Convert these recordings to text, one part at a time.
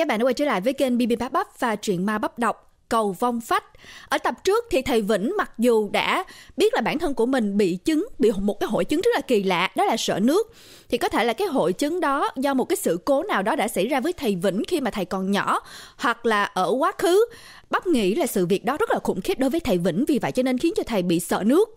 các bạn đã quay trở lại với kênh BB Bắp Bắp và truyện ma bắp đọc cầu vong phách. Ở tập trước thì thầy Vĩnh mặc dù đã biết là bản thân của mình bị chứng, bị một cái hội chứng rất là kỳ lạ, đó là sợ nước. Thì có thể là cái hội chứng đó do một cái sự cố nào đó đã xảy ra với thầy Vĩnh khi mà thầy còn nhỏ hoặc là ở quá khứ. Bắp nghĩ là sự việc đó rất là khủng khiếp đối với thầy Vĩnh vì vậy cho nên khiến cho thầy bị sợ nước.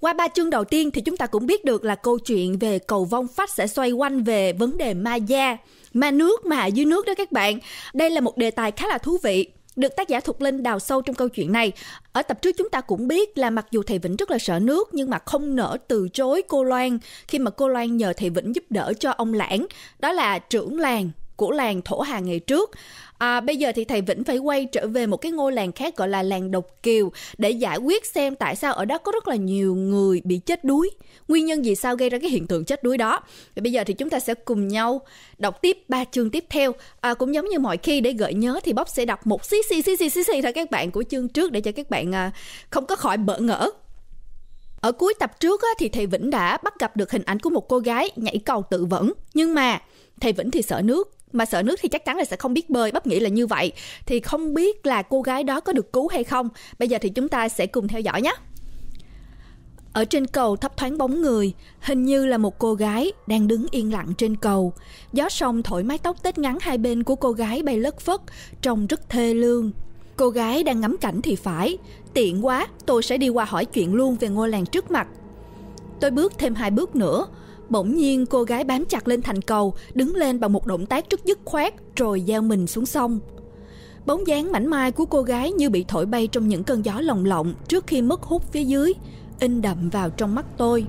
Qua ba chương đầu tiên thì chúng ta cũng biết được là câu chuyện về cầu vong phách sẽ xoay quanh về vấn đề ma da mà nước mà dưới nước đó các bạn. Đây là một đề tài khá là thú vị được tác giả Thục Linh đào sâu trong câu chuyện này. Ở tập trước chúng ta cũng biết là mặc dù thầy Vĩnh rất là sợ nước nhưng mà không nỡ từ chối cô Loan khi mà cô Loan nhờ thầy Vĩnh giúp đỡ cho ông Lãng, đó là trưởng làng của làng Thổ Hà ngày trước. À, bây giờ thì thầy Vĩnh phải quay trở về một cái ngôi làng khác gọi là làng Độc Kiều để giải quyết xem tại sao ở đó có rất là nhiều người bị chết đuối nguyên nhân vì sao gây ra cái hiện tượng chết đuối đó thì bây giờ thì chúng ta sẽ cùng nhau đọc tiếp ba chương tiếp theo à, cũng giống như mọi khi để gợi nhớ thì bóc sẽ đọc một xí xí xí xí xí xí thôi các bạn của chương trước để cho các bạn à, không có khỏi bỡ ngỡ ở cuối tập trước á, thì thầy Vĩnh đã bắt gặp được hình ảnh của một cô gái nhảy cầu tự vẫn. Nhưng mà thầy Vĩnh thì sợ nước, mà sợ nước thì chắc chắn là sẽ không biết bơi bắp nghĩ là như vậy thì không biết là cô gái đó có được cứu hay không bây giờ thì chúng ta sẽ cùng theo dõi nhé ở trên cầu thấp thoáng bóng người, hình như là một cô gái đang đứng yên lặng trên cầu. Gió sông thổi mái tóc tết ngắn hai bên của cô gái bay lất phất, trông rất thê lương. Cô gái đang ngắm cảnh thì phải, tiện quá, tôi sẽ đi qua hỏi chuyện luôn về ngôi làng trước mặt. Tôi bước thêm hai bước nữa, bỗng nhiên cô gái bám chặt lên thành cầu, đứng lên bằng một động tác rất dứt khoát rồi gieo mình xuống sông. Bóng dáng mảnh mai của cô gái như bị thổi bay trong những cơn gió lồng lộng trước khi mất hút phía dưới in đậm vào trong mắt tôi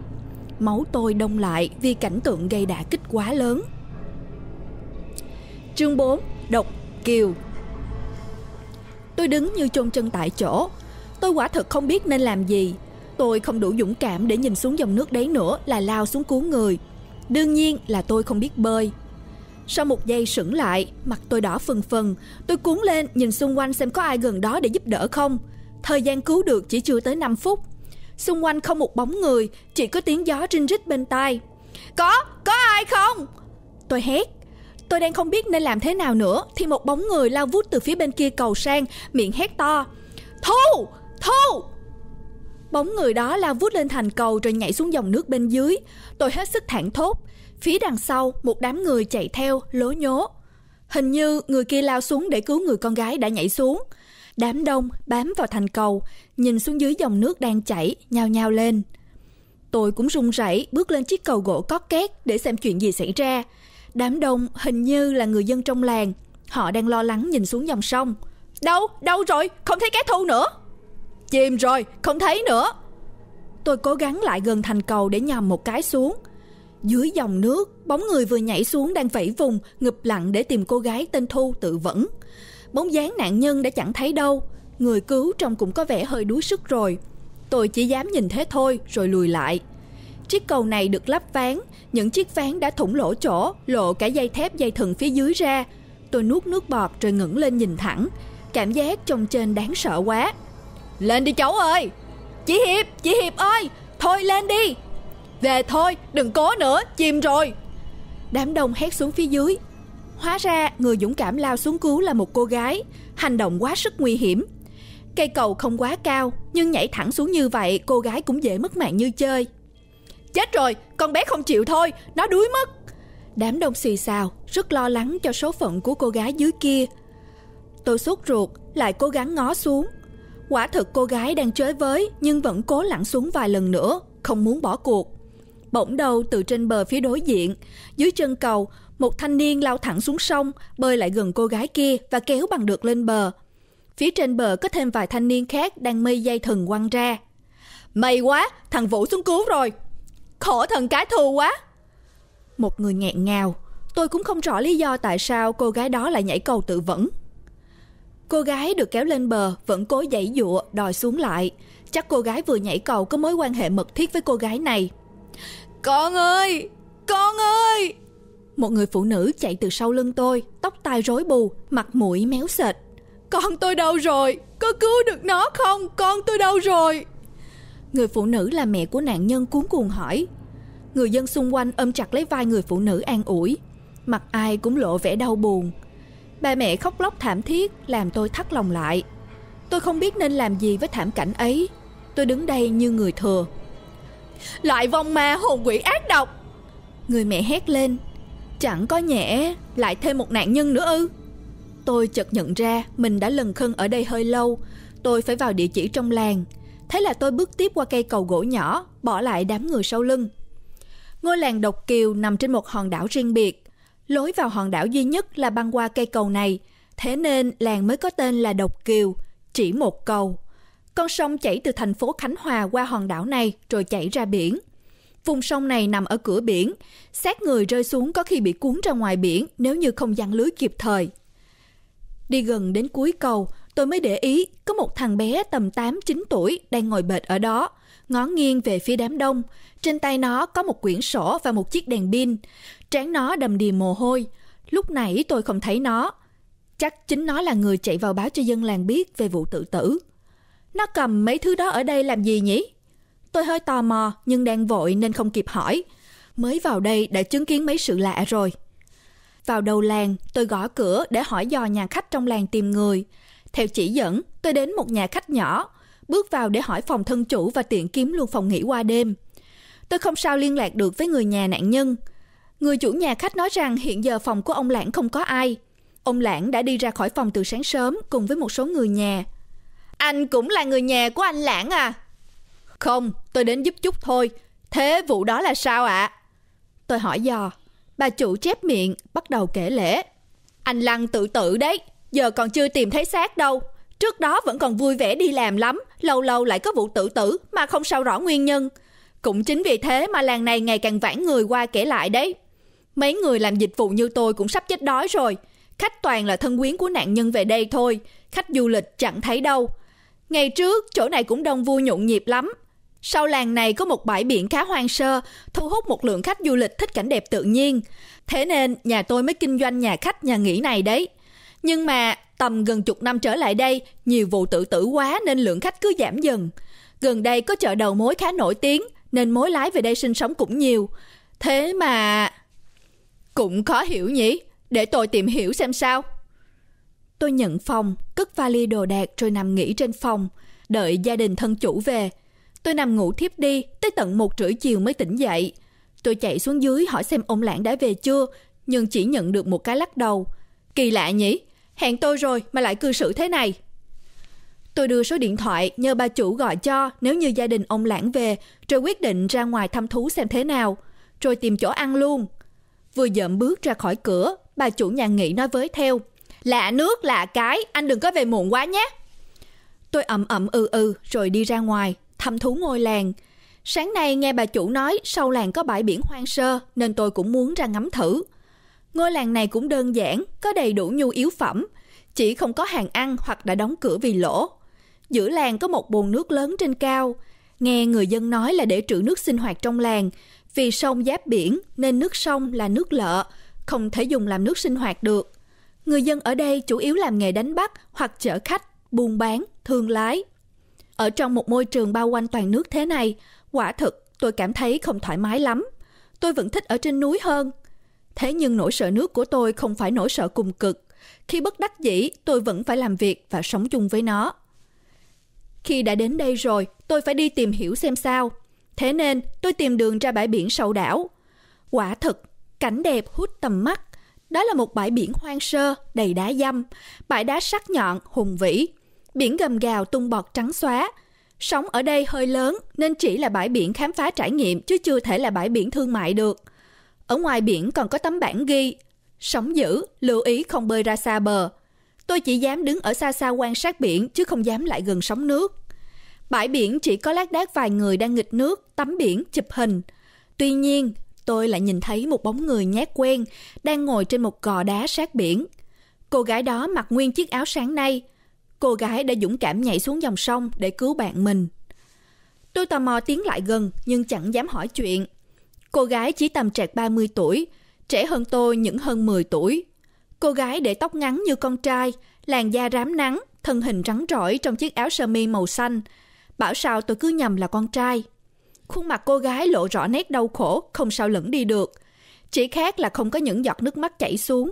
máu tôi đông lại vì cảnh tượng gây đả kích quá lớn chương 4 độc kiều tôi đứng như chôn chân tại chỗ tôi quả thật không biết nên làm gì tôi không đủ dũng cảm để nhìn xuống dòng nước đấy nữa là lao xuống cứu người đương nhiên là tôi không biết bơi sau một giây sững lại mặt tôi đỏ phừng phừng. tôi cuốn lên nhìn xung quanh xem có ai gần đó để giúp đỡ không thời gian cứu được chỉ chưa tới 5 phút Xung quanh không một bóng người, chỉ có tiếng gió rinh rít bên tai. Có, có ai không? Tôi hét. Tôi đang không biết nên làm thế nào nữa thì một bóng người lao vút từ phía bên kia cầu sang, miệng hét to. Thu, thu. Bóng người đó lao vút lên thành cầu rồi nhảy xuống dòng nước bên dưới. Tôi hết sức thảng thốt. Phía đằng sau, một đám người chạy theo, lố nhố. Hình như người kia lao xuống để cứu người con gái đã nhảy xuống. Đám đông bám vào thành cầu, nhìn xuống dưới dòng nước đang chảy, nhao nhao lên. Tôi cũng run rẩy bước lên chiếc cầu gỗ có két để xem chuyện gì xảy ra. Đám đông hình như là người dân trong làng, họ đang lo lắng nhìn xuống dòng sông. Đâu, đâu rồi, không thấy cá thu nữa. Chìm rồi, không thấy nữa. Tôi cố gắng lại gần thành cầu để nhầm một cái xuống. Dưới dòng nước, bóng người vừa nhảy xuống đang vẫy vùng, ngập lặng để tìm cô gái tên Thu tự vẫn bóng dáng nạn nhân đã chẳng thấy đâu người cứu trông cũng có vẻ hơi đuối sức rồi tôi chỉ dám nhìn thế thôi rồi lùi lại chiếc cầu này được lắp ván những chiếc ván đã thủng lỗ chỗ lộ cả dây thép dây thừng phía dưới ra tôi nuốt nước bọt rồi ngẩng lên nhìn thẳng cảm giác trông trên đáng sợ quá lên đi cháu ơi chị hiệp chị hiệp ơi thôi lên đi về thôi đừng cố nữa chìm rồi đám đông hét xuống phía dưới Hóa ra, người dũng cảm lao xuống cứu là một cô gái, hành động quá sức nguy hiểm. Cây cầu không quá cao, nhưng nhảy thẳng xuống như vậy cô gái cũng dễ mất mạng như chơi. Chết rồi, con bé không chịu thôi, nó đuối mất. Đám đông xì xào, rất lo lắng cho số phận của cô gái dưới kia. Tôi sốt ruột, lại cố gắng ngó xuống. Quả thực cô gái đang chơi với nhưng vẫn cố lặn xuống vài lần nữa, không muốn bỏ cuộc. Bỗng đầu từ trên bờ phía đối diện, dưới chân cầu, một thanh niên lao thẳng xuống sông, bơi lại gần cô gái kia và kéo bằng được lên bờ. Phía trên bờ có thêm vài thanh niên khác đang mây dây thần quăng ra. May quá, thằng Vũ xuống cứu rồi. Khổ thần cái thù quá. Một người nghẹn ngào, tôi cũng không rõ lý do tại sao cô gái đó lại nhảy cầu tự vẫn. Cô gái được kéo lên bờ vẫn cố dãy dụa đòi xuống lại. Chắc cô gái vừa nhảy cầu có mối quan hệ mật thiết với cô gái này. Con ơi! Con ơi! một người phụ nữ chạy từ sau lưng tôi, tóc tai rối bù, mặt mũi méo sệt. Con tôi đâu rồi? Có cứu được nó không? Con tôi đâu rồi? Người phụ nữ là mẹ của nạn nhân cuống cuồng hỏi. Người dân xung quanh ôm chặt lấy vai người phụ nữ an ủi. Mặt ai cũng lộ vẻ đau buồn. Ba mẹ khóc lóc thảm thiết làm tôi thắt lòng lại. Tôi không biết nên làm gì với thảm cảnh ấy. Tôi đứng đây như người thừa. Loại vong ma hồn quỷ ác độc! Người mẹ hét lên Chẳng có nhẹ lại thêm một nạn nhân nữa ư Tôi chợt nhận ra mình đã lần khân ở đây hơi lâu Tôi phải vào địa chỉ trong làng Thế là tôi bước tiếp qua cây cầu gỗ nhỏ Bỏ lại đám người sau lưng Ngôi làng Độc Kiều nằm trên một hòn đảo riêng biệt Lối vào hòn đảo duy nhất là băng qua cây cầu này Thế nên làng mới có tên là Độc Kiều Chỉ một cầu Con sông chảy từ thành phố Khánh Hòa qua hòn đảo này Rồi chảy ra biển Vùng sông này nằm ở cửa biển, xác người rơi xuống có khi bị cuốn ra ngoài biển nếu như không giăng lưới kịp thời. Đi gần đến cuối cầu, tôi mới để ý có một thằng bé tầm 8-9 tuổi đang ngồi bệt ở đó, ngó nghiêng về phía đám đông. Trên tay nó có một quyển sổ và một chiếc đèn pin. Trán nó đầm đìa mồ hôi. Lúc nãy tôi không thấy nó. Chắc chính nó là người chạy vào báo cho dân làng biết về vụ tự tử. Nó cầm mấy thứ đó ở đây làm gì nhỉ? Tôi hơi tò mò nhưng đang vội nên không kịp hỏi. Mới vào đây đã chứng kiến mấy sự lạ rồi. Vào đầu làng, tôi gõ cửa để hỏi dò nhà khách trong làng tìm người. Theo chỉ dẫn, tôi đến một nhà khách nhỏ, bước vào để hỏi phòng thân chủ và tiện kiếm luôn phòng nghỉ qua đêm. Tôi không sao liên lạc được với người nhà nạn nhân. Người chủ nhà khách nói rằng hiện giờ phòng của ông Lãng không có ai. Ông Lãng đã đi ra khỏi phòng từ sáng sớm cùng với một số người nhà. Anh cũng là người nhà của anh Lãng à? Không, tôi đến giúp chút thôi. Thế vụ đó là sao ạ? À? Tôi hỏi dò. Bà chủ chép miệng, bắt đầu kể lễ. Anh Lăng tự tử đấy, giờ còn chưa tìm thấy xác đâu. Trước đó vẫn còn vui vẻ đi làm lắm, lâu lâu lại có vụ tự tử mà không sao rõ nguyên nhân. Cũng chính vì thế mà làng này ngày càng vãn người qua kể lại đấy. Mấy người làm dịch vụ như tôi cũng sắp chết đói rồi. Khách toàn là thân quyến của nạn nhân về đây thôi, khách du lịch chẳng thấy đâu. Ngày trước chỗ này cũng đông vui nhộn nhịp lắm, sau làng này có một bãi biển khá hoang sơ, thu hút một lượng khách du lịch thích cảnh đẹp tự nhiên. Thế nên nhà tôi mới kinh doanh nhà khách nhà nghỉ này đấy. Nhưng mà tầm gần chục năm trở lại đây, nhiều vụ tự tử quá nên lượng khách cứ giảm dần. Gần đây có chợ đầu mối khá nổi tiếng nên mối lái về đây sinh sống cũng nhiều. Thế mà cũng khó hiểu nhỉ, để tôi tìm hiểu xem sao. Tôi nhận phòng, cất vali đồ đạc rồi nằm nghỉ trên phòng, đợi gia đình thân chủ về – Tôi nằm ngủ thiếp đi, tới tận một rưỡi chiều mới tỉnh dậy. Tôi chạy xuống dưới hỏi xem ông Lãng đã về chưa, nhưng chỉ nhận được một cái lắc đầu. Kỳ lạ nhỉ, hẹn tôi rồi mà lại cư xử thế này. Tôi đưa số điện thoại nhờ bà chủ gọi cho nếu như gia đình ông Lãng về, rồi quyết định ra ngoài thăm thú xem thế nào, rồi tìm chỗ ăn luôn. Vừa dậm bước ra khỏi cửa, bà chủ nhà nghỉ nói với theo. Lạ nước lạ cái, anh đừng có về muộn quá nhé. Tôi ậm ậm ừ ừ rồi đi ra ngoài, thăm thú ngôi làng. Sáng nay nghe bà chủ nói sau làng có bãi biển hoang sơ nên tôi cũng muốn ra ngắm thử. Ngôi làng này cũng đơn giản, có đầy đủ nhu yếu phẩm, chỉ không có hàng ăn hoặc đã đóng cửa vì lỗ. Giữa làng có một bồn nước lớn trên cao, nghe người dân nói là để trữ nước sinh hoạt trong làng, vì sông giáp biển nên nước sông là nước lợ, không thể dùng làm nước sinh hoạt được. Người dân ở đây chủ yếu làm nghề đánh bắt hoặc chở khách, buôn bán, thương lái. Ở trong một môi trường bao quanh toàn nước thế này, quả thực tôi cảm thấy không thoải mái lắm. Tôi vẫn thích ở trên núi hơn. Thế nhưng nỗi sợ nước của tôi không phải nỗi sợ cùng cực. Khi bất đắc dĩ, tôi vẫn phải làm việc và sống chung với nó. Khi đã đến đây rồi, tôi phải đi tìm hiểu xem sao. Thế nên, tôi tìm đường ra bãi biển sau đảo. Quả thực, cảnh đẹp hút tầm mắt. Đó là một bãi biển hoang sơ, đầy đá dăm, bãi đá sắc nhọn, hùng vĩ. Biển gầm gào tung bọt trắng xóa. Sống ở đây hơi lớn nên chỉ là bãi biển khám phá trải nghiệm chứ chưa thể là bãi biển thương mại được. Ở ngoài biển còn có tấm bảng ghi Sống dữ, lưu ý không bơi ra xa bờ. Tôi chỉ dám đứng ở xa xa quan sát biển chứ không dám lại gần sóng nước. Bãi biển chỉ có lác đác vài người đang nghịch nước, tắm biển, chụp hình. Tuy nhiên, tôi lại nhìn thấy một bóng người nhát quen đang ngồi trên một gò đá sát biển. Cô gái đó mặc nguyên chiếc áo sáng nay, cô gái đã dũng cảm nhảy xuống dòng sông để cứu bạn mình. Tôi tò mò tiến lại gần nhưng chẳng dám hỏi chuyện. Cô gái chỉ tầm trạc 30 tuổi, trẻ hơn tôi những hơn 10 tuổi. Cô gái để tóc ngắn như con trai, làn da rám nắng, thân hình rắn rỏi trong chiếc áo sơ mi màu xanh. Bảo sao tôi cứ nhầm là con trai. Khuôn mặt cô gái lộ rõ nét đau khổ, không sao lẫn đi được. Chỉ khác là không có những giọt nước mắt chảy xuống.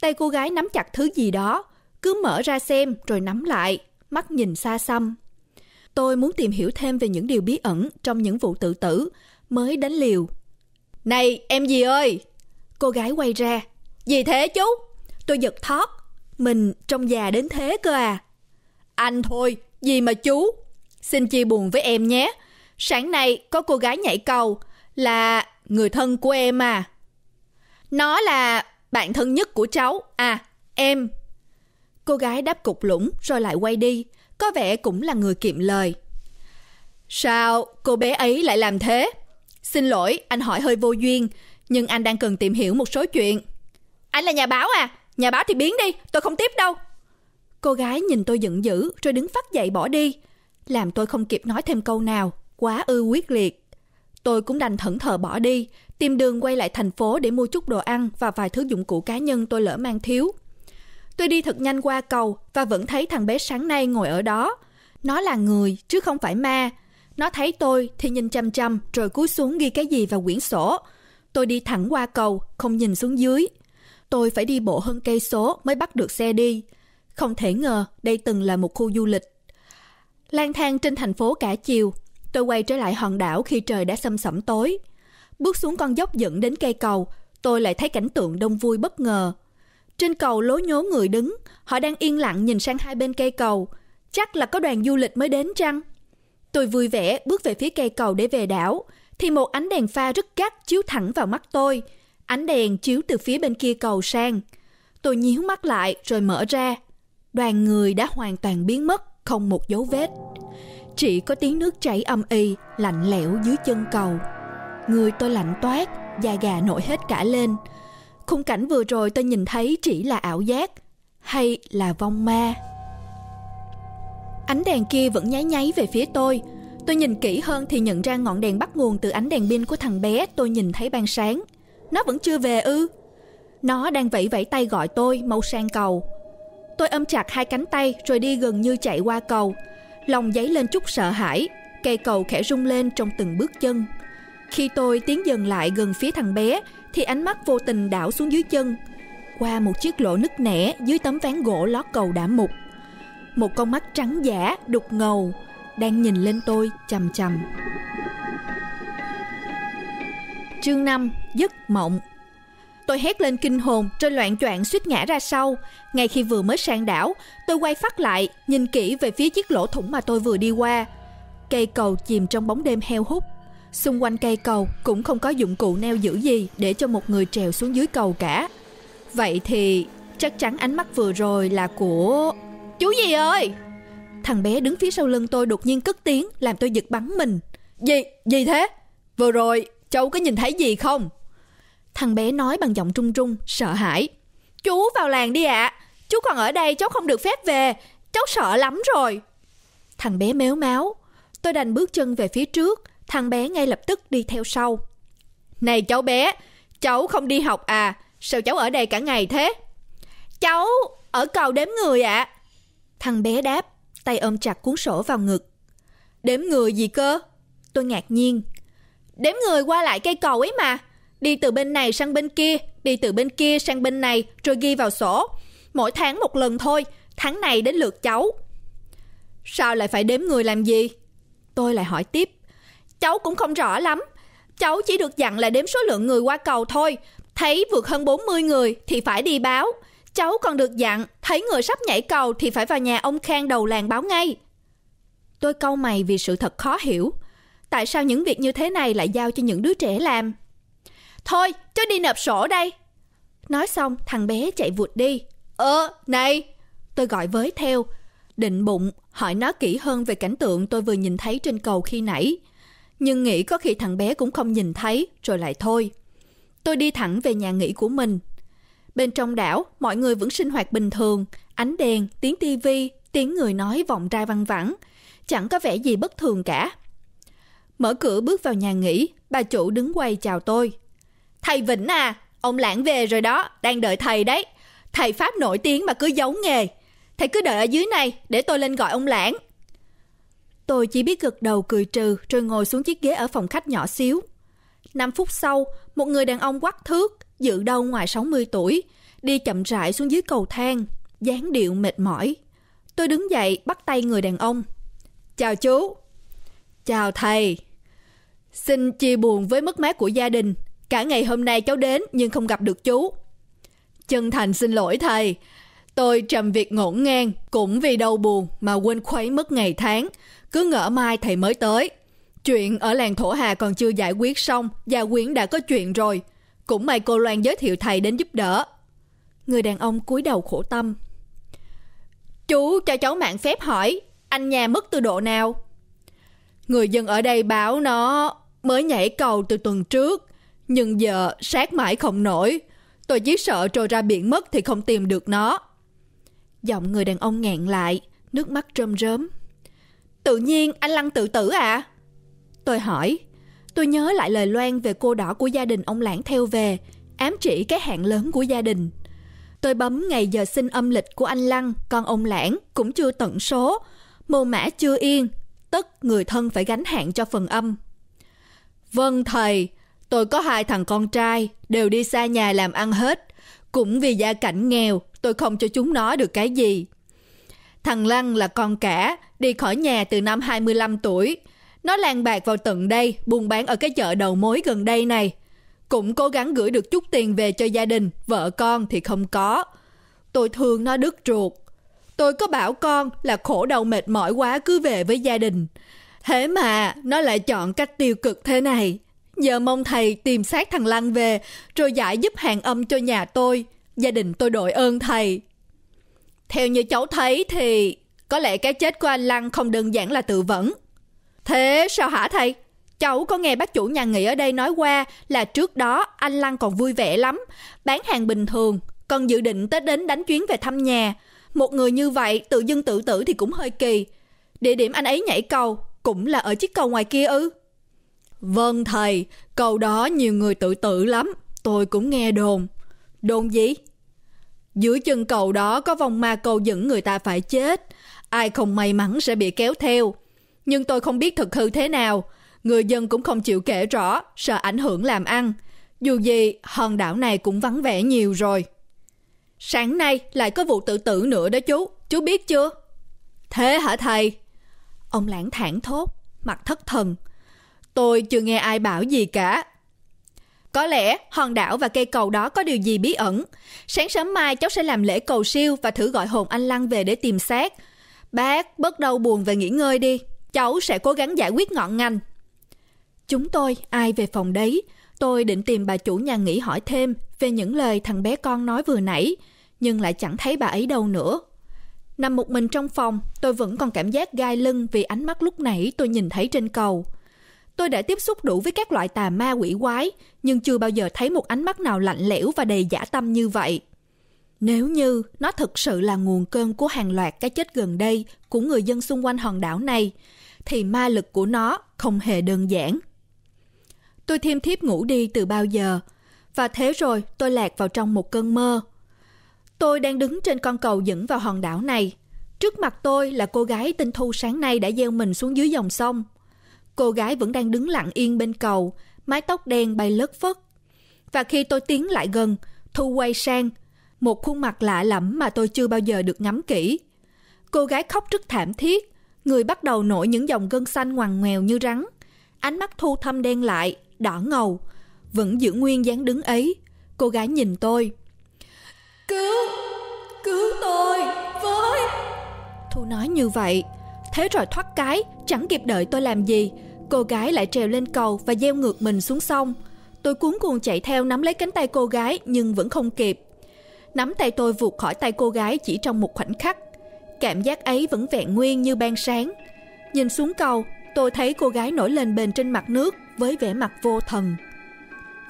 Tay cô gái nắm chặt thứ gì đó, cứ mở ra xem rồi nắm lại, mắt nhìn xa xăm. Tôi muốn tìm hiểu thêm về những điều bí ẩn trong những vụ tự tử, mới đánh liều. Này, em gì ơi! Cô gái quay ra. Gì thế chú? Tôi giật thót. Mình trông già đến thế cơ à? Anh thôi, gì mà chú? Xin chia buồn với em nhé. Sáng nay có cô gái nhảy cầu là người thân của em à. Nó là bạn thân nhất của cháu. À, em Cô gái đáp cục lũng rồi lại quay đi, có vẻ cũng là người kiệm lời. Sao cô bé ấy lại làm thế? Xin lỗi, anh hỏi hơi vô duyên, nhưng anh đang cần tìm hiểu một số chuyện. Anh là nhà báo à? Nhà báo thì biến đi, tôi không tiếp đâu. Cô gái nhìn tôi giận dữ rồi đứng phát dậy bỏ đi. Làm tôi không kịp nói thêm câu nào, quá ư quyết liệt. Tôi cũng đành thẫn thờ bỏ đi, tìm đường quay lại thành phố để mua chút đồ ăn và vài thứ dụng cụ cá nhân tôi lỡ mang thiếu. Tôi đi thật nhanh qua cầu và vẫn thấy thằng bé sáng nay ngồi ở đó. Nó là người chứ không phải ma. Nó thấy tôi thì nhìn chăm chăm rồi cúi xuống ghi cái gì vào quyển sổ. Tôi đi thẳng qua cầu, không nhìn xuống dưới. Tôi phải đi bộ hơn cây số mới bắt được xe đi. Không thể ngờ đây từng là một khu du lịch. Lang thang trên thành phố cả chiều, tôi quay trở lại hòn đảo khi trời đã xâm sẩm tối. Bước xuống con dốc dẫn đến cây cầu, tôi lại thấy cảnh tượng đông vui bất ngờ – trên cầu lố nhố người đứng, họ đang yên lặng nhìn sang hai bên cây cầu. Chắc là có đoàn du lịch mới đến chăng? Tôi vui vẻ bước về phía cây cầu để về đảo, thì một ánh đèn pha rất gắt chiếu thẳng vào mắt tôi. Ánh đèn chiếu từ phía bên kia cầu sang. Tôi nhíu mắt lại rồi mở ra. Đoàn người đã hoàn toàn biến mất, không một dấu vết. Chỉ có tiếng nước chảy âm y, lạnh lẽo dưới chân cầu. Người tôi lạnh toát, da gà nổi hết cả lên khung cảnh vừa rồi tôi nhìn thấy chỉ là ảo giác hay là vong ma ánh đèn kia vẫn nháy nháy về phía tôi tôi nhìn kỹ hơn thì nhận ra ngọn đèn bắt nguồn từ ánh đèn pin của thằng bé tôi nhìn thấy ban sáng nó vẫn chưa về ư nó đang vẫy vẫy tay gọi tôi mau sang cầu tôi ôm chặt hai cánh tay rồi đi gần như chạy qua cầu lòng dấy lên chút sợ hãi cây cầu khẽ rung lên trong từng bước chân khi tôi tiến dần lại gần phía thằng bé thì ánh mắt vô tình đảo xuống dưới chân qua một chiếc lỗ nứt nẻ dưới tấm ván gỗ lót cầu đã mục. Một con mắt trắng giả, đục ngầu, đang nhìn lên tôi chầm chầm. Chương 5 Giấc mộng Tôi hét lên kinh hồn, rồi loạn choạng suýt ngã ra sau. Ngay khi vừa mới sang đảo, tôi quay phát lại, nhìn kỹ về phía chiếc lỗ thủng mà tôi vừa đi qua. Cây cầu chìm trong bóng đêm heo hút. Xung quanh cây cầu cũng không có dụng cụ neo giữ gì để cho một người trèo xuống dưới cầu cả. Vậy thì chắc chắn ánh mắt vừa rồi là của... Chú gì ơi! Thằng bé đứng phía sau lưng tôi đột nhiên cất tiếng làm tôi giật bắn mình. Gì? Gì thế? Vừa rồi cháu có nhìn thấy gì không? Thằng bé nói bằng giọng trung trung, sợ hãi. Chú vào làng đi ạ. À. Chú còn ở đây cháu không được phép về. Cháu sợ lắm rồi. Thằng bé méo máu. Tôi đành bước chân về phía trước Thằng bé ngay lập tức đi theo sau. Này cháu bé, cháu không đi học à? Sao cháu ở đây cả ngày thế? Cháu ở cầu đếm người ạ. À? Thằng bé đáp, tay ôm chặt cuốn sổ vào ngực. Đếm người gì cơ? Tôi ngạc nhiên. Đếm người qua lại cây cầu ấy mà. Đi từ bên này sang bên kia, đi từ bên kia sang bên này rồi ghi vào sổ. Mỗi tháng một lần thôi, tháng này đến lượt cháu. Sao lại phải đếm người làm gì? Tôi lại hỏi tiếp. Cháu cũng không rõ lắm. Cháu chỉ được dặn là đếm số lượng người qua cầu thôi. Thấy vượt hơn 40 người thì phải đi báo. Cháu còn được dặn thấy người sắp nhảy cầu thì phải vào nhà ông Khang đầu làng báo ngay. Tôi câu mày vì sự thật khó hiểu. Tại sao những việc như thế này lại giao cho những đứa trẻ làm? Thôi, cho đi nộp sổ đây. Nói xong, thằng bé chạy vụt đi. Ơ, ờ, này! Tôi gọi với theo. Định bụng, hỏi nó kỹ hơn về cảnh tượng tôi vừa nhìn thấy trên cầu khi nãy nhưng nghĩ có khi thằng bé cũng không nhìn thấy rồi lại thôi. Tôi đi thẳng về nhà nghỉ của mình. Bên trong đảo, mọi người vẫn sinh hoạt bình thường, ánh đèn, tiếng tivi, tiếng người nói vọng ra văng vẳng, chẳng có vẻ gì bất thường cả. Mở cửa bước vào nhà nghỉ, bà chủ đứng quay chào tôi. Thầy Vĩnh à, ông lãng về rồi đó, đang đợi thầy đấy. Thầy Pháp nổi tiếng mà cứ giấu nghề. Thầy cứ đợi ở dưới này để tôi lên gọi ông lãng. Tôi chỉ biết gật đầu cười trừ rồi ngồi xuống chiếc ghế ở phòng khách nhỏ xíu. 5 phút sau, một người đàn ông quắc thước, dự đâu ngoài 60 tuổi, đi chậm rãi xuống dưới cầu thang, dáng điệu mệt mỏi. Tôi đứng dậy bắt tay người đàn ông. Chào chú. Chào thầy. Xin chia buồn với mất mát của gia đình. Cả ngày hôm nay cháu đến nhưng không gặp được chú. Chân thành xin lỗi thầy. Tôi trầm việc ngổn ngang cũng vì đau buồn mà quên khuấy mất ngày tháng cứ ngỡ mai thầy mới tới. Chuyện ở làng Thổ Hà còn chưa giải quyết xong, Gia Quyến đã có chuyện rồi. Cũng may cô Loan giới thiệu thầy đến giúp đỡ. Người đàn ông cúi đầu khổ tâm. Chú cho cháu mạng phép hỏi, anh nhà mất từ độ nào? Người dân ở đây báo nó mới nhảy cầu từ tuần trước, nhưng giờ sát mãi không nổi. Tôi chỉ sợ trôi ra biển mất thì không tìm được nó. Giọng người đàn ông ngẹn lại, nước mắt rơm rớm. Tự nhiên anh Lăng tự tử à? Tôi hỏi. Tôi nhớ lại lời loan về cô đỏ của gia đình ông Lãng theo về, ám chỉ cái hạn lớn của gia đình. Tôi bấm ngày giờ sinh âm lịch của anh Lăng, còn ông Lãng cũng chưa tận số, mồ mã chưa yên, tức người thân phải gánh hạn cho phần âm. Vâng thầy, tôi có hai thằng con trai, đều đi xa nhà làm ăn hết. Cũng vì gia cảnh nghèo, tôi không cho chúng nó được cái gì. Thằng Lăng là con cả, đi khỏi nhà từ năm 25 tuổi. Nó lang bạc vào tận đây, buôn bán ở cái chợ đầu mối gần đây này. Cũng cố gắng gửi được chút tiền về cho gia đình, vợ con thì không có. Tôi thương nó đứt ruột. Tôi có bảo con là khổ đầu mệt mỏi quá cứ về với gia đình. Thế mà nó lại chọn cách tiêu cực thế này. Giờ mong thầy tìm xác thằng Lăng về rồi giải giúp hàng âm cho nhà tôi. Gia đình tôi đội ơn thầy. Theo như cháu thấy thì có lẽ cái chết của anh Lăng không đơn giản là tự vẫn. Thế sao hả thầy? Cháu có nghe bác chủ nhà nghỉ ở đây nói qua là trước đó anh Lăng còn vui vẻ lắm, bán hàng bình thường, còn dự định tới đến đánh chuyến về thăm nhà. Một người như vậy tự dưng tự tử thì cũng hơi kỳ. Địa điểm anh ấy nhảy cầu cũng là ở chiếc cầu ngoài kia ư? Vâng thầy, cầu đó nhiều người tự tử lắm, tôi cũng nghe đồn. Đồn gì? Dưới chân cầu đó có vòng ma cầu dẫn người ta phải chết ai không may mắn sẽ bị kéo theo. Nhưng tôi không biết thực hư thế nào, người dân cũng không chịu kể rõ, sợ ảnh hưởng làm ăn. Dù gì, hòn đảo này cũng vắng vẻ nhiều rồi. Sáng nay lại có vụ tự tử nữa đó chú, chú biết chưa? Thế hả thầy? Ông lãng thản thốt, mặt thất thần. Tôi chưa nghe ai bảo gì cả. Có lẽ hòn đảo và cây cầu đó có điều gì bí ẩn. Sáng sớm mai cháu sẽ làm lễ cầu siêu và thử gọi hồn anh Lăng về để tìm xác. Bác, bớt đau buồn về nghỉ ngơi đi, cháu sẽ cố gắng giải quyết ngọn ngành. Chúng tôi ai về phòng đấy, tôi định tìm bà chủ nhà nghỉ hỏi thêm về những lời thằng bé con nói vừa nãy, nhưng lại chẳng thấy bà ấy đâu nữa. Nằm một mình trong phòng, tôi vẫn còn cảm giác gai lưng vì ánh mắt lúc nãy tôi nhìn thấy trên cầu. Tôi đã tiếp xúc đủ với các loại tà ma quỷ quái, nhưng chưa bao giờ thấy một ánh mắt nào lạnh lẽo và đầy giả tâm như vậy. Nếu như nó thực sự là nguồn cơn của hàng loạt cái chết gần đây của người dân xung quanh hòn đảo này, thì ma lực của nó không hề đơn giản. Tôi thiêm thiếp ngủ đi từ bao giờ, và thế rồi tôi lạc vào trong một cơn mơ. Tôi đang đứng trên con cầu dẫn vào hòn đảo này. Trước mặt tôi là cô gái tinh thu sáng nay đã gieo mình xuống dưới dòng sông. Cô gái vẫn đang đứng lặng yên bên cầu, mái tóc đen bay lất phất. Và khi tôi tiến lại gần, Thu quay sang, một khuôn mặt lạ lẫm mà tôi chưa bao giờ được ngắm kỹ. Cô gái khóc rất thảm thiết, người bắt đầu nổi những dòng gân xanh ngoằn ngoèo như rắn. Ánh mắt thu thâm đen lại, đỏ ngầu, vẫn giữ nguyên dáng đứng ấy. Cô gái nhìn tôi. Cứu! Cứu tôi! Với! Thu nói như vậy. Thế rồi thoát cái, chẳng kịp đợi tôi làm gì. Cô gái lại trèo lên cầu và gieo ngược mình xuống sông. Tôi cuốn cuồng chạy theo nắm lấy cánh tay cô gái nhưng vẫn không kịp nắm tay tôi vụt khỏi tay cô gái chỉ trong một khoảnh khắc. Cảm giác ấy vẫn vẹn nguyên như ban sáng. Nhìn xuống cầu, tôi thấy cô gái nổi lên bền trên mặt nước với vẻ mặt vô thần.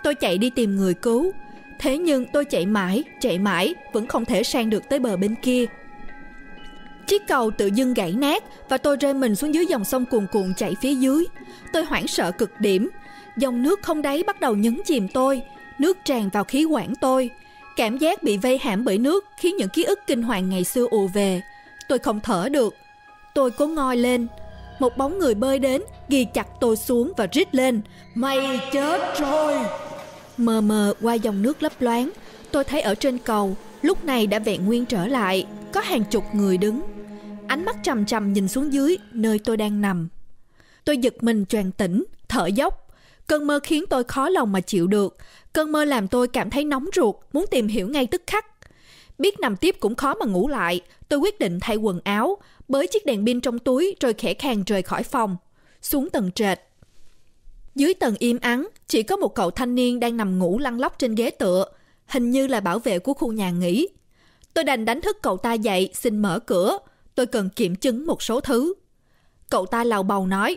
Tôi chạy đi tìm người cứu, thế nhưng tôi chạy mãi, chạy mãi vẫn không thể sang được tới bờ bên kia. Chiếc cầu tự dưng gãy nát và tôi rơi mình xuống dưới dòng sông cuồn cuộn chảy phía dưới. Tôi hoảng sợ cực điểm, dòng nước không đáy bắt đầu nhấn chìm tôi, nước tràn vào khí quản tôi Cảm giác bị vây hãm bởi nước khiến những ký ức kinh hoàng ngày xưa ùa về. Tôi không thở được. Tôi cố ngoi lên. Một bóng người bơi đến, ghi chặt tôi xuống và rít lên. Mày chết rồi! Mờ mờ qua dòng nước lấp loáng, tôi thấy ở trên cầu, lúc này đã vẹn nguyên trở lại, có hàng chục người đứng. Ánh mắt trầm trầm nhìn xuống dưới, nơi tôi đang nằm. Tôi giật mình choàng tỉnh, thở dốc Cơn mơ khiến tôi khó lòng mà chịu được. Cơn mơ làm tôi cảm thấy nóng ruột, muốn tìm hiểu ngay tức khắc. Biết nằm tiếp cũng khó mà ngủ lại, tôi quyết định thay quần áo, bới chiếc đèn pin trong túi rồi khẽ khàng rời khỏi phòng, xuống tầng trệt. Dưới tầng im ắng, chỉ có một cậu thanh niên đang nằm ngủ lăn lóc trên ghế tựa, hình như là bảo vệ của khu nhà nghỉ. Tôi đành đánh thức cậu ta dậy, xin mở cửa, tôi cần kiểm chứng một số thứ. Cậu ta lầu bầu nói,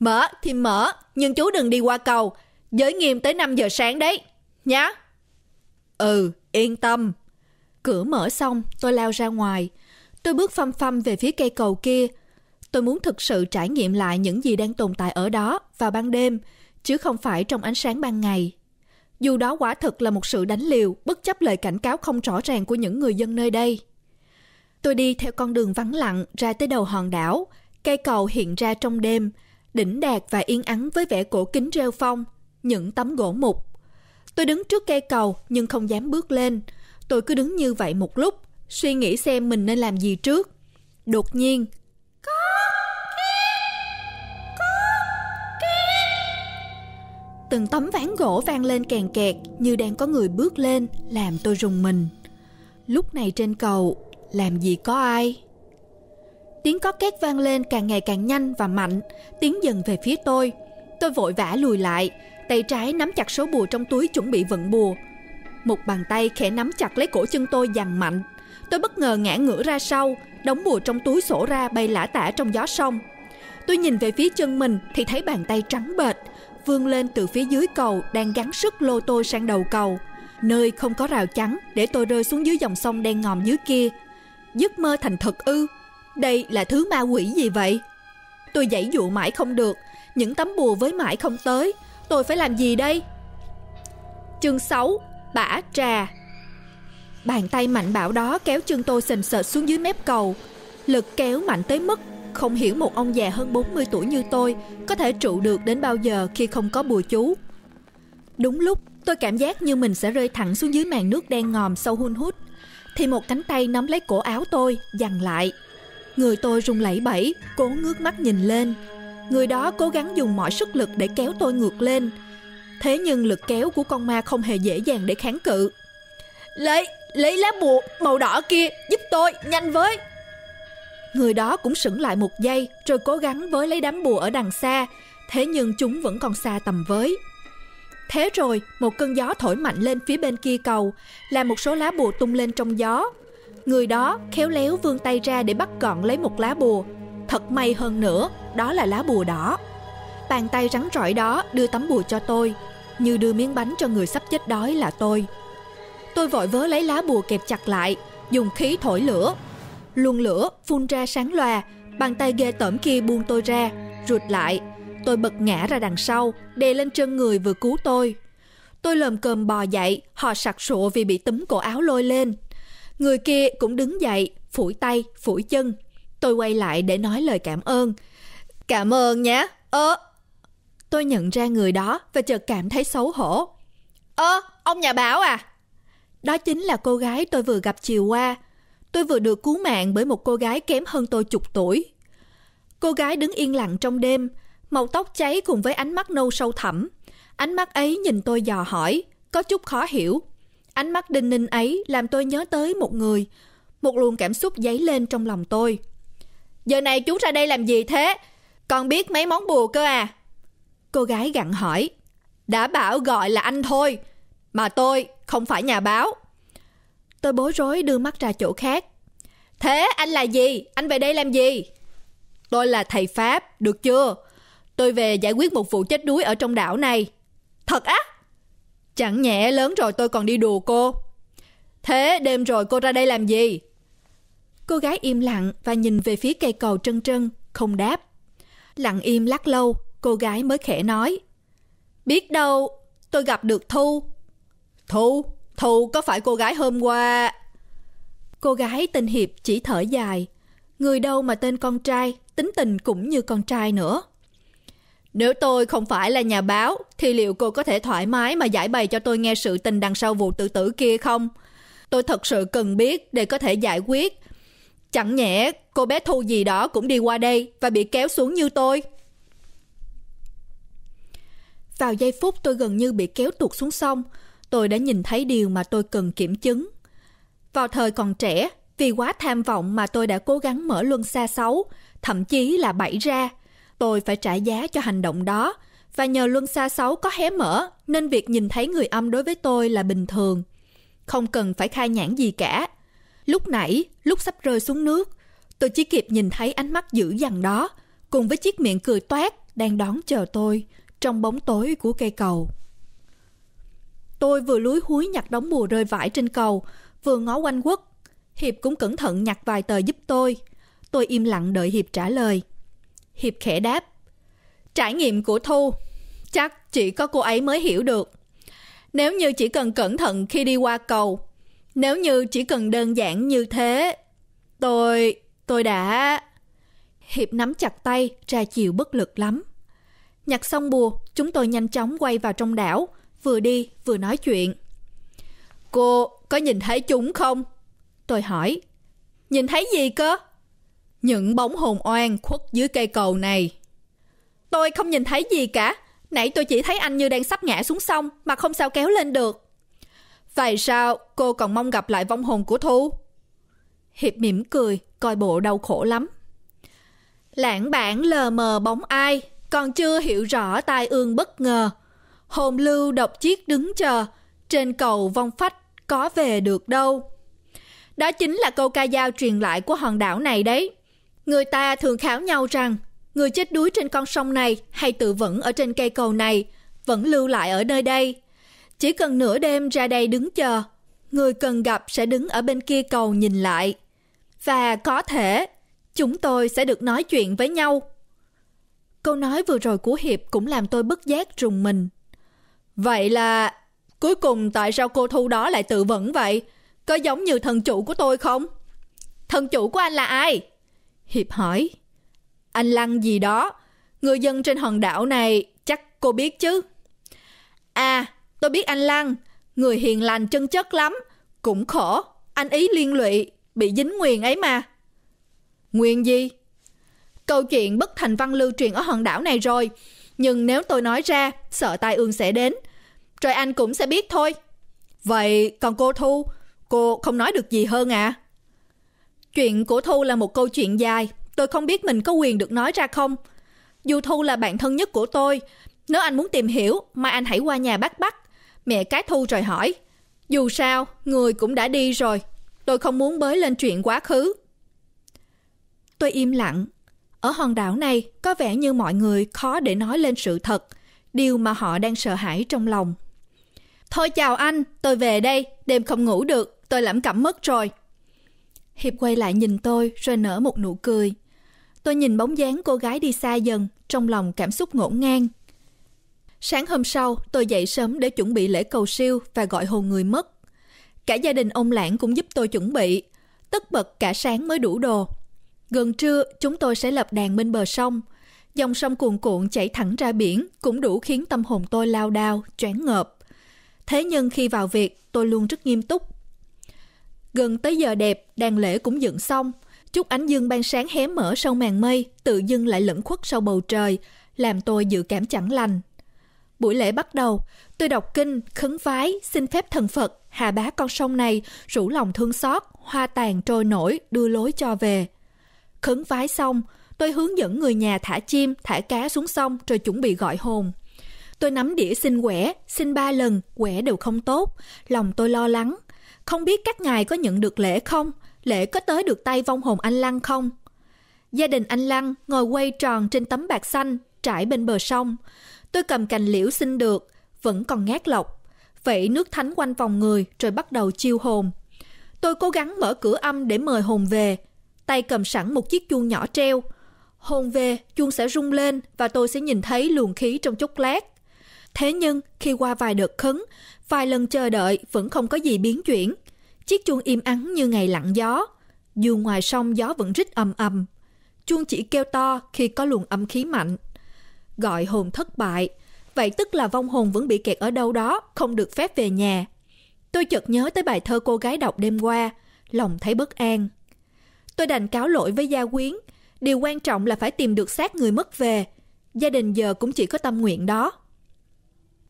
Mở thì mở, nhưng chú đừng đi qua cầu. Giới nghiêm tới 5 giờ sáng đấy, nhá. Ừ, yên tâm. Cửa mở xong, tôi lao ra ngoài. Tôi bước phăm phăm về phía cây cầu kia. Tôi muốn thực sự trải nghiệm lại những gì đang tồn tại ở đó vào ban đêm, chứ không phải trong ánh sáng ban ngày. Dù đó quả thực là một sự đánh liều, bất chấp lời cảnh cáo không rõ ràng của những người dân nơi đây. Tôi đi theo con đường vắng lặng ra tới đầu hòn đảo, cây cầu hiện ra trong đêm, đỉnh đạt và yên ắng với vẻ cổ kính rêu phong, những tấm gỗ mục. Tôi đứng trước cây cầu nhưng không dám bước lên. Tôi cứ đứng như vậy một lúc, suy nghĩ xem mình nên làm gì trước. Đột nhiên, có kiếp, có kiếp. Từng tấm ván gỗ vang lên kèn kẹt như đang có người bước lên, làm tôi rùng mình. Lúc này trên cầu, làm gì có ai? tiếng có két vang lên càng ngày càng nhanh và mạnh tiến dần về phía tôi tôi vội vã lùi lại tay trái nắm chặt số bùa trong túi chuẩn bị vận bùa một bàn tay khẽ nắm chặt lấy cổ chân tôi dằn mạnh tôi bất ngờ ngã ngửa ra sau đống bùa trong túi sổ ra bay lả tả trong gió sông tôi nhìn về phía chân mình thì thấy bàn tay trắng bệch vươn lên từ phía dưới cầu đang gắng sức lô tôi sang đầu cầu nơi không có rào chắn để tôi rơi xuống dưới dòng sông đen ngòm dưới kia giấc mơ thành thật ư đây là thứ ma quỷ gì vậy? Tôi dãy dụ mãi không được, những tấm bùa với mãi không tới, tôi phải làm gì đây? Chương 6, bả trà. Bàn tay mạnh bạo đó kéo chân tôi sình sệt xuống dưới mép cầu, lực kéo mạnh tới mức không hiểu một ông già hơn 40 tuổi như tôi có thể trụ được đến bao giờ khi không có bùa chú. Đúng lúc, tôi cảm giác như mình sẽ rơi thẳng xuống dưới màn nước đen ngòm sâu hun hút, thì một cánh tay nắm lấy cổ áo tôi, dằn lại. Người tôi rung lẩy bẩy, cố ngước mắt nhìn lên. Người đó cố gắng dùng mọi sức lực để kéo tôi ngược lên. Thế nhưng lực kéo của con ma không hề dễ dàng để kháng cự. Lấy, lấy lá bùa màu đỏ kia giúp tôi, nhanh với. Người đó cũng sững lại một giây rồi cố gắng với lấy đám bùa ở đằng xa. Thế nhưng chúng vẫn còn xa tầm với. Thế rồi, một cơn gió thổi mạnh lên phía bên kia cầu, làm một số lá bùa tung lên trong gió, Người đó khéo léo vươn tay ra để bắt gọn lấy một lá bùa. Thật may hơn nữa, đó là lá bùa đỏ. Bàn tay rắn rỏi đó đưa tấm bùa cho tôi, như đưa miếng bánh cho người sắp chết đói là tôi. Tôi vội vớ lấy lá bùa kẹp chặt lại, dùng khí thổi lửa. Luồng lửa phun ra sáng loà, bàn tay ghê tởm kia buông tôi ra, rụt lại. Tôi bật ngã ra đằng sau, đè lên chân người vừa cứu tôi. Tôi lồm cơm bò dậy, họ sặc sụa vì bị túm cổ áo lôi lên, Người kia cũng đứng dậy, phủi tay, phủi chân. Tôi quay lại để nói lời cảm ơn. Cảm ơn nhé. Ơ. Ờ. Tôi nhận ra người đó và chợt cảm thấy xấu hổ. Ơ, ờ, ông nhà báo à? Đó chính là cô gái tôi vừa gặp chiều qua. Tôi vừa được cứu mạng bởi một cô gái kém hơn tôi chục tuổi. Cô gái đứng yên lặng trong đêm, màu tóc cháy cùng với ánh mắt nâu sâu thẳm. Ánh mắt ấy nhìn tôi dò hỏi, có chút khó hiểu. Ánh mắt đinh ninh ấy làm tôi nhớ tới một người. Một luồng cảm xúc dấy lên trong lòng tôi. Giờ này chú ra đây làm gì thế? Còn biết mấy món bùa cơ à? Cô gái gặn hỏi. Đã bảo gọi là anh thôi. Mà tôi không phải nhà báo. Tôi bối rối đưa mắt ra chỗ khác. Thế anh là gì? Anh về đây làm gì? Tôi là thầy Pháp, được chưa? Tôi về giải quyết một vụ chết đuối ở trong đảo này. Thật á? Chẳng nhẽ lớn rồi tôi còn đi đùa cô. Thế đêm rồi cô ra đây làm gì? Cô gái im lặng và nhìn về phía cây cầu trân trân, không đáp. Lặng im lắc lâu, cô gái mới khẽ nói. Biết đâu, tôi gặp được Thu. Thu? Thu có phải cô gái hôm qua? Cô gái tên Hiệp chỉ thở dài. Người đâu mà tên con trai, tính tình cũng như con trai nữa. Nếu tôi không phải là nhà báo, thì liệu cô có thể thoải mái mà giải bày cho tôi nghe sự tình đằng sau vụ tự tử kia không? Tôi thật sự cần biết để có thể giải quyết. Chẳng nhẽ cô bé Thu gì đó cũng đi qua đây và bị kéo xuống như tôi. Vào giây phút tôi gần như bị kéo tuột xuống sông, tôi đã nhìn thấy điều mà tôi cần kiểm chứng. Vào thời còn trẻ, vì quá tham vọng mà tôi đã cố gắng mở luân xa xấu, thậm chí là bẫy ra – tôi phải trả giá cho hành động đó và nhờ luân xa xấu có hé mở nên việc nhìn thấy người âm đối với tôi là bình thường. Không cần phải khai nhãn gì cả. Lúc nãy, lúc sắp rơi xuống nước, tôi chỉ kịp nhìn thấy ánh mắt dữ dằn đó cùng với chiếc miệng cười toét đang đón chờ tôi trong bóng tối của cây cầu. Tôi vừa lúi húi nhặt đống bùa rơi vãi trên cầu, vừa ngó quanh quất. Hiệp cũng cẩn thận nhặt vài tờ giúp tôi. Tôi im lặng đợi Hiệp trả lời – Hiệp khẽ đáp. Trải nghiệm của Thu, chắc chỉ có cô ấy mới hiểu được. Nếu như chỉ cần cẩn thận khi đi qua cầu, nếu như chỉ cần đơn giản như thế, tôi, tôi đã... Hiệp nắm chặt tay, ra chiều bất lực lắm. Nhặt xong bùa, chúng tôi nhanh chóng quay vào trong đảo, vừa đi vừa nói chuyện. Cô có nhìn thấy chúng không? Tôi hỏi. Nhìn thấy gì cơ? Những bóng hồn oan khuất dưới cây cầu này. Tôi không nhìn thấy gì cả. Nãy tôi chỉ thấy anh như đang sắp ngã xuống sông mà không sao kéo lên được. Vậy sao cô còn mong gặp lại vong hồn của Thu? Hiệp mỉm cười, coi bộ đau khổ lắm. Lãng bản lờ mờ bóng ai, còn chưa hiểu rõ tai ương bất ngờ. Hồn lưu độc chiếc đứng chờ, trên cầu vong phách có về được đâu. Đó chính là câu ca dao truyền lại của hòn đảo này đấy. Người ta thường kháo nhau rằng người chết đuối trên con sông này hay tự vẫn ở trên cây cầu này vẫn lưu lại ở nơi đây. Chỉ cần nửa đêm ra đây đứng chờ, người cần gặp sẽ đứng ở bên kia cầu nhìn lại. Và có thể chúng tôi sẽ được nói chuyện với nhau. Câu nói vừa rồi của Hiệp cũng làm tôi bất giác rùng mình. Vậy là cuối cùng tại sao cô Thu đó lại tự vẫn vậy? Có giống như thần chủ của tôi không? Thần chủ của anh là ai? Hiệp hỏi, anh Lăng gì đó, người dân trên hòn đảo này chắc cô biết chứ? À, tôi biết anh Lăng, người hiền lành chân chất lắm, cũng khổ, anh ý liên lụy, bị dính nguyền ấy mà. Nguyền gì? Câu chuyện bất thành văn lưu truyền ở hòn đảo này rồi, nhưng nếu tôi nói ra, sợ tai ương sẽ đến. Rồi anh cũng sẽ biết thôi. Vậy còn cô Thu, cô không nói được gì hơn à? Chuyện của Thu là một câu chuyện dài, tôi không biết mình có quyền được nói ra không. Dù Thu là bạn thân nhất của tôi, nếu anh muốn tìm hiểu, mai anh hãy qua nhà bác bắt. Mẹ cái Thu rồi hỏi. Dù sao, người cũng đã đi rồi. Tôi không muốn bới lên chuyện quá khứ. Tôi im lặng. Ở hòn đảo này, có vẻ như mọi người khó để nói lên sự thật, điều mà họ đang sợ hãi trong lòng. Thôi chào anh, tôi về đây, đêm không ngủ được, tôi lẩm cẩm mất rồi. Hiệp quay lại nhìn tôi rồi nở một nụ cười. Tôi nhìn bóng dáng cô gái đi xa dần, trong lòng cảm xúc ngổn ngang. Sáng hôm sau, tôi dậy sớm để chuẩn bị lễ cầu siêu và gọi hồn người mất. Cả gia đình ông Lãng cũng giúp tôi chuẩn bị. Tất bật cả sáng mới đủ đồ. Gần trưa, chúng tôi sẽ lập đàn bên bờ sông. Dòng sông cuồn cuộn chảy thẳng ra biển cũng đủ khiến tâm hồn tôi lao đao, choáng ngợp. Thế nhưng khi vào việc, tôi luôn rất nghiêm túc Gần tới giờ đẹp, đàn lễ cũng dựng xong. Chút ánh dương ban sáng hé mở sau màn mây, tự dưng lại lẫn khuất sau bầu trời, làm tôi dự cảm chẳng lành. Buổi lễ bắt đầu, tôi đọc kinh, khấn vái, xin phép thần Phật, hạ bá con sông này, rủ lòng thương xót, hoa tàn trôi nổi, đưa lối cho về. Khấn vái xong, tôi hướng dẫn người nhà thả chim, thả cá xuống sông rồi chuẩn bị gọi hồn. Tôi nắm đĩa xin quẻ, xin ba lần, quẻ đều không tốt, lòng tôi lo lắng, không biết các ngài có nhận được lễ không? Lễ có tới được tay vong hồn anh Lăng không? Gia đình anh Lăng ngồi quay tròn trên tấm bạc xanh trải bên bờ sông. Tôi cầm cành liễu xin được, vẫn còn ngát lọc. Vậy nước thánh quanh vòng người rồi bắt đầu chiêu hồn. Tôi cố gắng mở cửa âm để mời hồn về. Tay cầm sẵn một chiếc chuông nhỏ treo. Hồn về, chuông sẽ rung lên và tôi sẽ nhìn thấy luồng khí trong chốc lát. Thế nhưng, khi qua vài đợt khấn, vài lần chờ đợi vẫn không có gì biến chuyển. Chiếc chuông im ắng như ngày lặng gió, dù ngoài sông gió vẫn rít ầm ầm. Chuông chỉ kêu to khi có luồng âm khí mạnh. Gọi hồn thất bại, vậy tức là vong hồn vẫn bị kẹt ở đâu đó, không được phép về nhà. Tôi chợt nhớ tới bài thơ cô gái đọc đêm qua, lòng thấy bất an. Tôi đành cáo lỗi với gia quyến, điều quan trọng là phải tìm được xác người mất về. Gia đình giờ cũng chỉ có tâm nguyện đó.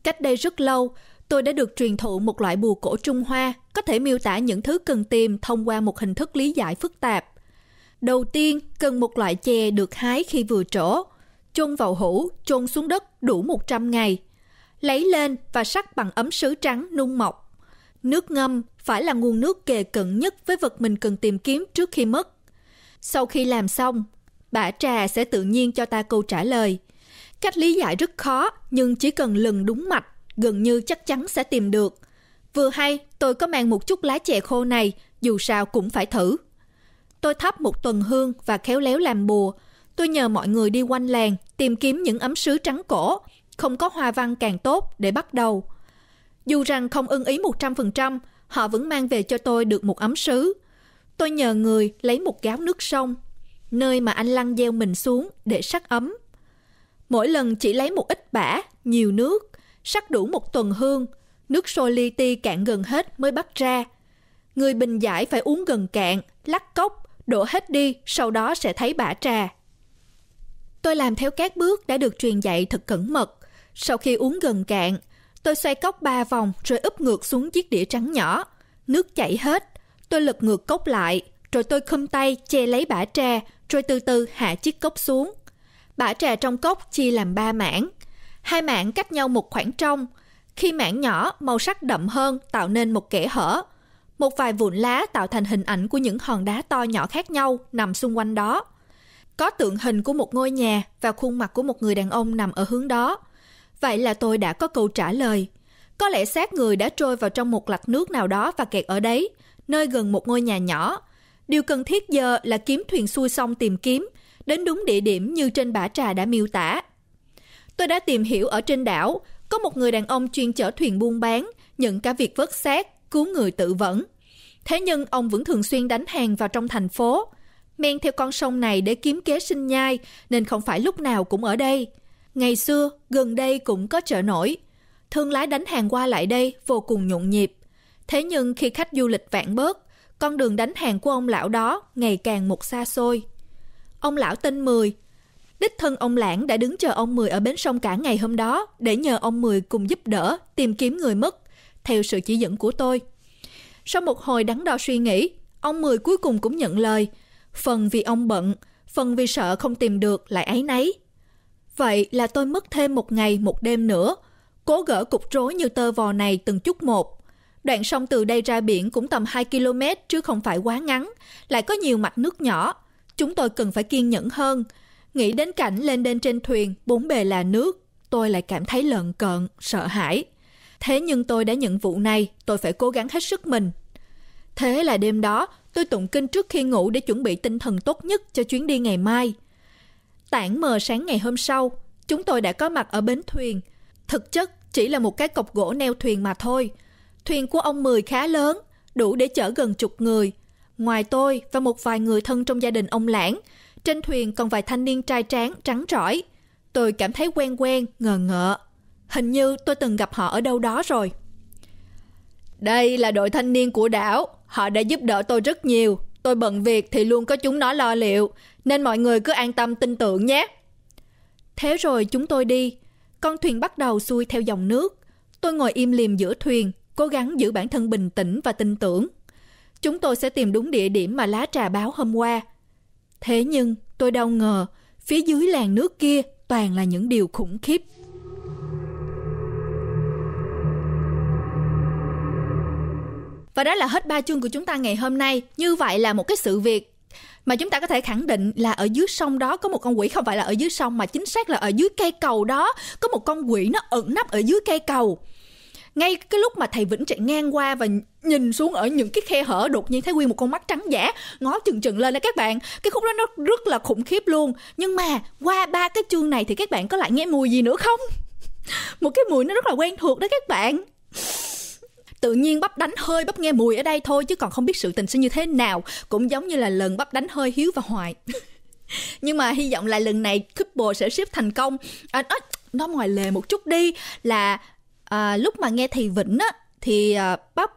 Cách đây rất lâu, tôi đã được truyền thụ một loại bùa cổ Trung Hoa có thể miêu tả những thứ cần tìm thông qua một hình thức lý giải phức tạp. Đầu tiên, cần một loại chè được hái khi vừa trổ, chôn vào hũ, chôn xuống đất đủ 100 ngày. Lấy lên và sắc bằng ấm sứ trắng nung mọc. Nước ngâm phải là nguồn nước kề cận nhất với vật mình cần tìm kiếm trước khi mất. Sau khi làm xong, bả trà sẽ tự nhiên cho ta câu trả lời. Cách lý giải rất khó, nhưng chỉ cần lần đúng mạch gần như chắc chắn sẽ tìm được. Vừa hay, tôi có mang một chút lá chè khô này, dù sao cũng phải thử. Tôi thắp một tuần hương và khéo léo làm bùa. Tôi nhờ mọi người đi quanh làng tìm kiếm những ấm sứ trắng cổ, không có hoa văn càng tốt để bắt đầu. Dù rằng không ưng ý 100%, họ vẫn mang về cho tôi được một ấm sứ. Tôi nhờ người lấy một gáo nước sông, nơi mà anh lăng gieo mình xuống để sắc ấm. Mỗi lần chỉ lấy một ít bã, nhiều nước sắc đủ một tuần hương, nước sôi li ti cạn gần hết mới bắt ra. Người bình giải phải uống gần cạn, lắc cốc, đổ hết đi, sau đó sẽ thấy bả trà. Tôi làm theo các bước đã được truyền dạy thật cẩn mật. Sau khi uống gần cạn, tôi xoay cốc ba vòng rồi úp ngược xuống chiếc đĩa trắng nhỏ. Nước chảy hết, tôi lật ngược cốc lại, rồi tôi khum tay che lấy bả trà, rồi từ từ hạ chiếc cốc xuống. Bả trà trong cốc chia làm ba mảng, Hai mảng cách nhau một khoảng trong. Khi mảng nhỏ, màu sắc đậm hơn tạo nên một kẽ hở. Một vài vụn lá tạo thành hình ảnh của những hòn đá to nhỏ khác nhau nằm xung quanh đó. Có tượng hình của một ngôi nhà và khuôn mặt của một người đàn ông nằm ở hướng đó. Vậy là tôi đã có câu trả lời. Có lẽ xác người đã trôi vào trong một lạch nước nào đó và kẹt ở đấy, nơi gần một ngôi nhà nhỏ. Điều cần thiết giờ là kiếm thuyền xuôi sông tìm kiếm, đến đúng địa điểm như trên bả trà đã miêu tả. Tôi đã tìm hiểu ở trên đảo, có một người đàn ông chuyên chở thuyền buôn bán, nhận cả việc vớt xác, cứu người tự vẫn. Thế nhưng ông vẫn thường xuyên đánh hàng vào trong thành phố, men theo con sông này để kiếm kế sinh nhai nên không phải lúc nào cũng ở đây. Ngày xưa, gần đây cũng có chợ nổi. Thương lái đánh hàng qua lại đây vô cùng nhộn nhịp. Thế nhưng khi khách du lịch vạn bớt, con đường đánh hàng của ông lão đó ngày càng một xa xôi. Ông lão tên Mười, Đích thân ông Lãng đã đứng chờ ông Mười ở bến sông cả ngày hôm đó để nhờ ông Mười cùng giúp đỡ tìm kiếm người mất, theo sự chỉ dẫn của tôi. Sau một hồi đắn đo suy nghĩ, ông Mười cuối cùng cũng nhận lời, phần vì ông bận, phần vì sợ không tìm được lại ấy nấy. Vậy là tôi mất thêm một ngày một đêm nữa, cố gỡ cục rối như tơ vò này từng chút một. Đoạn sông từ đây ra biển cũng tầm 2 km chứ không phải quá ngắn, lại có nhiều mạch nước nhỏ. Chúng tôi cần phải kiên nhẫn hơn – Nghĩ đến cảnh lên đên trên thuyền, bốn bề là nước, tôi lại cảm thấy lợn cợn, sợ hãi. Thế nhưng tôi đã nhận vụ này, tôi phải cố gắng hết sức mình. Thế là đêm đó, tôi tụng kinh trước khi ngủ để chuẩn bị tinh thần tốt nhất cho chuyến đi ngày mai. Tảng mờ sáng ngày hôm sau, chúng tôi đã có mặt ở bến thuyền. Thực chất chỉ là một cái cọc gỗ neo thuyền mà thôi. Thuyền của ông Mười khá lớn, đủ để chở gần chục người. Ngoài tôi và một vài người thân trong gia đình ông Lãng – trên thuyền còn vài thanh niên trai tráng, trắng trỏi. Tôi cảm thấy quen quen, ngờ ngợ. Hình như tôi từng gặp họ ở đâu đó rồi. Đây là đội thanh niên của đảo. Họ đã giúp đỡ tôi rất nhiều. Tôi bận việc thì luôn có chúng nó lo liệu. Nên mọi người cứ an tâm tin tưởng nhé. Thế rồi chúng tôi đi. Con thuyền bắt đầu xuôi theo dòng nước. Tôi ngồi im lìm giữa thuyền, cố gắng giữ bản thân bình tĩnh và tin tưởng. Chúng tôi sẽ tìm đúng địa điểm mà lá trà báo hôm qua, Thế nhưng tôi đâu ngờ phía dưới làn nước kia toàn là những điều khủng khiếp. Và đó là hết ba chương của chúng ta ngày hôm nay. Như vậy là một cái sự việc mà chúng ta có thể khẳng định là ở dưới sông đó có một con quỷ không phải là ở dưới sông mà chính xác là ở dưới cây cầu đó có một con quỷ nó ẩn nấp ở dưới cây cầu ngay cái lúc mà thầy Vĩnh chạy ngang qua và nhìn xuống ở những cái khe hở đột nhiên thấy nguyên một con mắt trắng giả ngó chừng chừng lên đấy các bạn cái khúc đó nó rất là khủng khiếp luôn nhưng mà qua ba cái chương này thì các bạn có lại nghe mùi gì nữa không một cái mùi nó rất là quen thuộc đó các bạn tự nhiên bắp đánh hơi bắp nghe mùi ở đây thôi chứ còn không biết sự tình sẽ như thế nào cũng giống như là lần bắp đánh hơi hiếu và hoài nhưng mà hy vọng là lần này couple sẽ ship thành công à, à, nó ngoài lề một chút đi là à, lúc mà nghe thầy vĩnh á thì à, bắp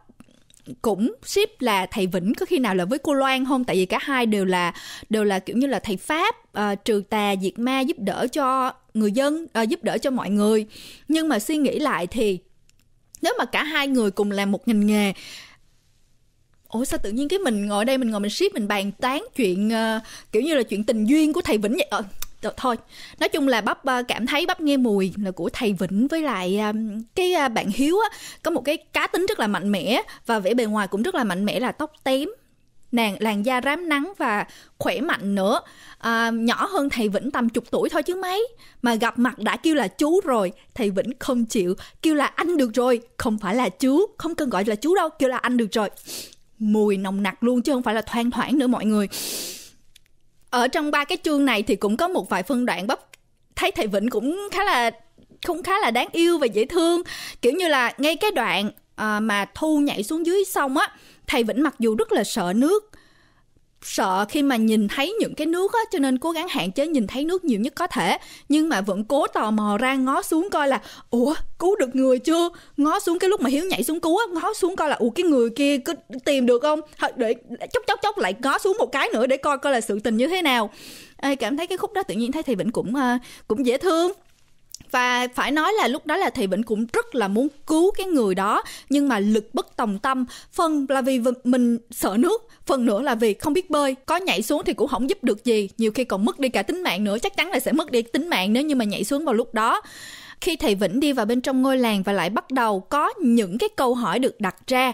cũng ship là thầy Vĩnh có khi nào là với cô Loan không tại vì cả hai đều là đều là kiểu như là thầy pháp uh, trừ tà diệt ma giúp đỡ cho người dân uh, giúp đỡ cho mọi người nhưng mà suy nghĩ lại thì nếu mà cả hai người cùng làm một ngành nghề ủa sao tự nhiên cái mình ngồi đây mình ngồi mình ship mình bàn tán chuyện uh, kiểu như là chuyện tình duyên của thầy vĩnh vậy ờ, thôi nói chung là bắp ờ, cảm thấy bắp nghe mùi là của thầy vĩnh với lại ờ, cái ờ, bạn hiếu á có một cái cá tính rất là mạnh mẽ và vẻ bề ngoài cũng rất là mạnh mẽ là tóc tém nàng làn da rám nắng và khỏe mạnh nữa à, nhỏ hơn thầy vĩnh tầm chục tuổi thôi chứ mấy mà gặp mặt đã kêu là chú rồi thầy vĩnh không chịu kêu là anh được rồi không phải là chú không cần gọi là chú đâu kêu là anh được rồi mùi nồng nặc luôn chứ không phải là thoang thoảng nữa mọi người ở trong ba cái chương này thì cũng có một vài phân đoạn bắp thấy thầy vĩnh cũng khá là cũng khá là đáng yêu và dễ thương kiểu như là ngay cái đoạn à, mà thu nhảy xuống dưới sông á thầy vĩnh mặc dù rất là sợ nước sợ khi mà nhìn thấy những cái nước á cho nên cố gắng hạn chế nhìn thấy nước nhiều nhất có thể nhưng mà vẫn cố tò mò ra ngó xuống coi là ủa cứu được người chưa ngó xuống cái lúc mà hiếu nhảy xuống cứu á ngó xuống coi là ủa cái người kia cứ tìm được không để chốc chốc chốc lại ngó xuống một cái nữa để coi coi là sự tình như thế nào Ê, cảm thấy cái khúc đó tự nhiên thấy thì vĩnh cũng ờ, cũng dễ thương và phải nói là lúc đó là thầy vĩnh cũng rất là muốn cứu cái người đó nhưng mà lực bất tòng tâm phần là vì mình sợ nước phần nữa là vì không biết bơi có nhảy xuống thì cũng không giúp được gì nhiều khi còn mất đi cả tính mạng nữa chắc chắn là sẽ mất đi tính mạng nếu như mà nhảy xuống vào lúc đó khi thầy vĩnh đi vào bên trong ngôi làng và lại bắt đầu có những cái câu hỏi được đặt ra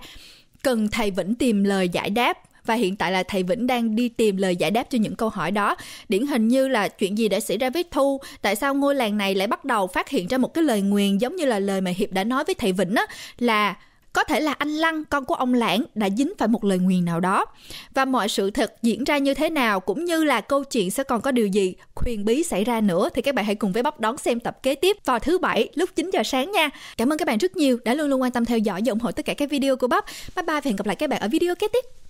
cần thầy vĩnh tìm lời giải đáp và hiện tại là thầy Vĩnh đang đi tìm lời giải đáp cho những câu hỏi đó. Điển hình như là chuyện gì đã xảy ra với Thu, tại sao ngôi làng này lại bắt đầu phát hiện ra một cái lời nguyền giống như là lời mà Hiệp đã nói với thầy Vĩnh á là có thể là anh Lăng, con của ông Lãng đã dính phải một lời nguyền nào đó. Và mọi sự thật diễn ra như thế nào cũng như là câu chuyện sẽ còn có điều gì huyền bí xảy ra nữa thì các bạn hãy cùng với Bóc đón xem tập kế tiếp vào thứ bảy lúc 9 giờ sáng nha. Cảm ơn các bạn rất nhiều đã luôn luôn quan tâm theo dõi và ủng hộ tất cả các video của Bóc. Bye bye và hẹn gặp lại các bạn ở video kế tiếp.